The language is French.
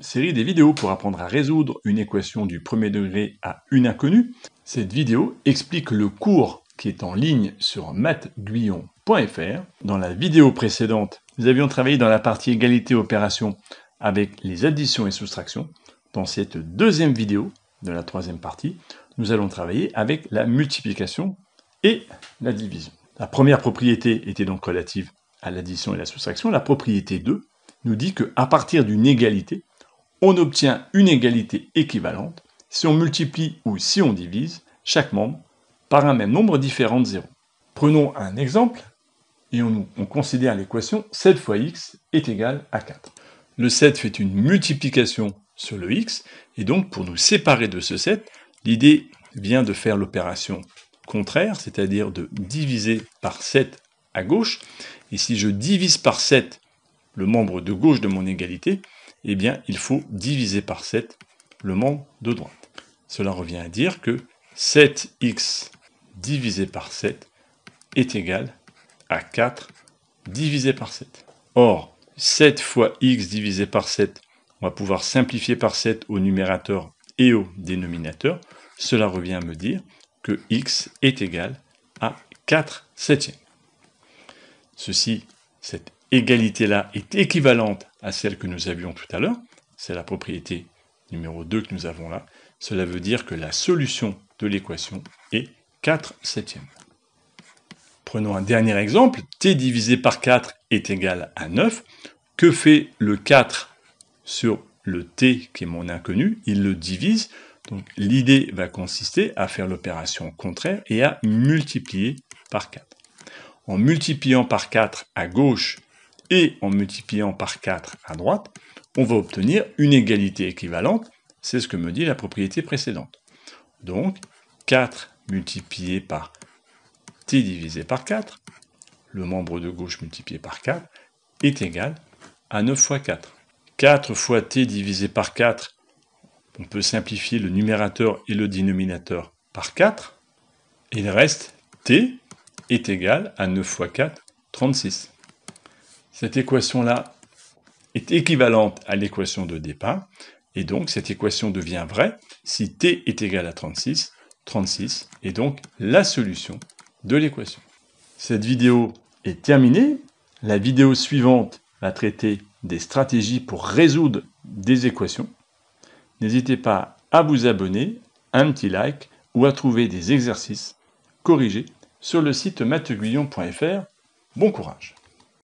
série des vidéos pour apprendre à résoudre une équation du premier degré à une inconnue. Cette vidéo explique le cours qui est en ligne sur mathguyon.fr. Dans la vidéo précédente, nous avions travaillé dans la partie égalité-opération avec les additions et soustractions. Dans cette deuxième vidéo de la troisième partie, nous allons travailler avec la multiplication et la division. La première propriété était donc relative à l'addition et la soustraction. La propriété 2 nous dit qu'à partir d'une égalité, on obtient une égalité équivalente si on multiplie ou si on divise chaque membre par un même nombre différent de 0. Prenons un exemple et on, considère l'équation 7 fois x est égal à 4. Le 7 fait une multiplication sur le x et donc pour nous séparer de ce 7, l'idée vient de faire l'opération contraire, c'est-à-dire de diviser par 7 à gauche. Et si je divise par 7 le membre de gauche de mon égalité, eh bien, il faut diviser par 7 le membre de droite. Cela revient à dire que 7x divisé par 7 est égal à 4 divisé par 7. Or, 7 fois x divisé par 7, on va pouvoir simplifier par 7 au numérateur et au dénominateur. Cela revient à me dire que x est égal à 4 septièmes. Ceci, cette égalité-là est équivalente à celle que nous avions tout à l'heure, c'est la propriété numéro 2 que nous avons là, cela veut dire que la solution de l'équation est 4 septièmes. Prenons un dernier exemple, t divisé par 4 est égal à 9. Que fait le 4 sur le t qui est mon inconnu Il le divise. Donc l'idée va consister à faire l'opération contraire et à multiplier par 4. En multipliant par 4 à gauche, et en multipliant par 4 à droite, on va obtenir une égalité équivalente. C'est ce que me dit la propriété précédente. Donc, 4 multiplié par t divisé par 4, le membre de gauche multiplié par 4, est égal à 9 fois 4. 4 fois t divisé par 4, on peut simplifier le numérateur et le dénominateur par 4. Il reste t est égal à 9 fois 4, 36. Cette équation-là est équivalente à l'équation de départ, et donc cette équation devient vraie si t est égal à 36, 36 est donc la solution de l'équation. Cette vidéo est terminée. La vidéo suivante va traiter des stratégies pour résoudre des équations. N'hésitez pas à vous abonner, un petit like ou à trouver des exercices corrigés sur le site matheguillon.fr. Bon courage